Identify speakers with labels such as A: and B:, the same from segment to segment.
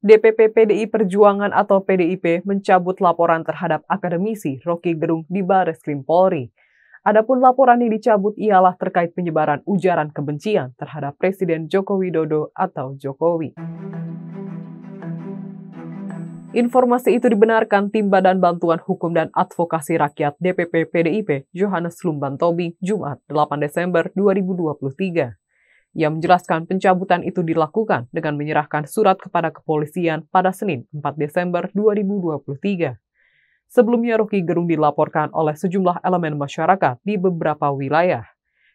A: DPP PDI Perjuangan atau PDIP mencabut laporan terhadap akademisi Rocky Gerung di Bares Krim Polri. Adapun laporan yang dicabut ialah terkait penyebaran ujaran kebencian terhadap Presiden Joko Widodo atau Jokowi. Informasi itu dibenarkan tim Badan Bantuan Hukum dan Advokasi Rakyat DPP PDIP Johannes Lumban Tobing, Jumat 8 Desember 2023. Ia menjelaskan pencabutan itu dilakukan dengan menyerahkan surat kepada kepolisian pada Senin 4 Desember 2023. Sebelumnya Roky Gerung dilaporkan oleh sejumlah elemen masyarakat di beberapa wilayah.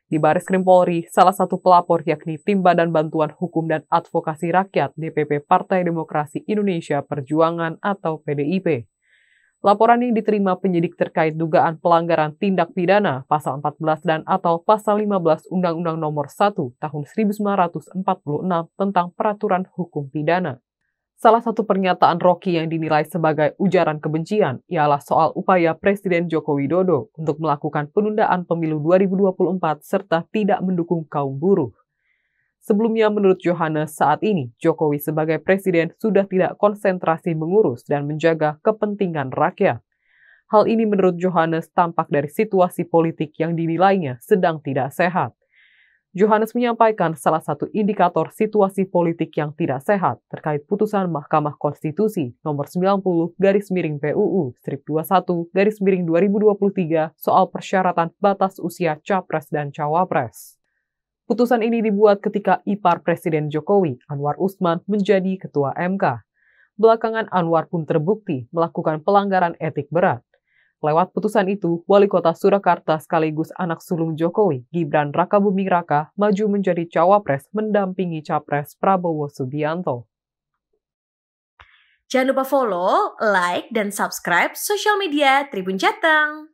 A: Di Baris Krim Polri, salah satu pelapor yakni Tim Badan Bantuan Hukum dan Advokasi Rakyat DPP Partai Demokrasi Indonesia Perjuangan atau PDIP. Laporan yang diterima penyidik terkait dugaan pelanggaran tindak pidana pasal 14 dan atau pasal 15 Undang-Undang Nomor 1 Tahun 1946 tentang Peraturan Hukum Pidana. Salah satu pernyataan Rocky yang dinilai sebagai ujaran kebencian ialah soal upaya Presiden Joko Widodo untuk melakukan penundaan pemilu 2024 serta tidak mendukung kaum buruh. Sebelumnya, menurut Johannes, saat ini Jokowi sebagai presiden sudah tidak konsentrasi mengurus dan menjaga kepentingan rakyat. Hal ini menurut Johannes tampak dari situasi politik yang dinilainya sedang tidak sehat. Johannes menyampaikan salah satu indikator situasi politik yang tidak sehat terkait putusan Mahkamah Konstitusi nomor 90 garis miring PUU strip 21 garis miring 2023 soal persyaratan batas usia capres dan cawapres. Putusan ini dibuat ketika ipar Presiden Jokowi, Anwar Usman, menjadi ketua MK. Belakangan Anwar pun terbukti melakukan pelanggaran etik berat. Lewat putusan itu, Wali Kota Surakarta sekaligus anak sulung Jokowi, Gibran Rakabuming Raka, maju menjadi cawapres mendampingi capres Prabowo Subianto. Jangan lupa follow, like, dan subscribe sosial media Tribun Jateng.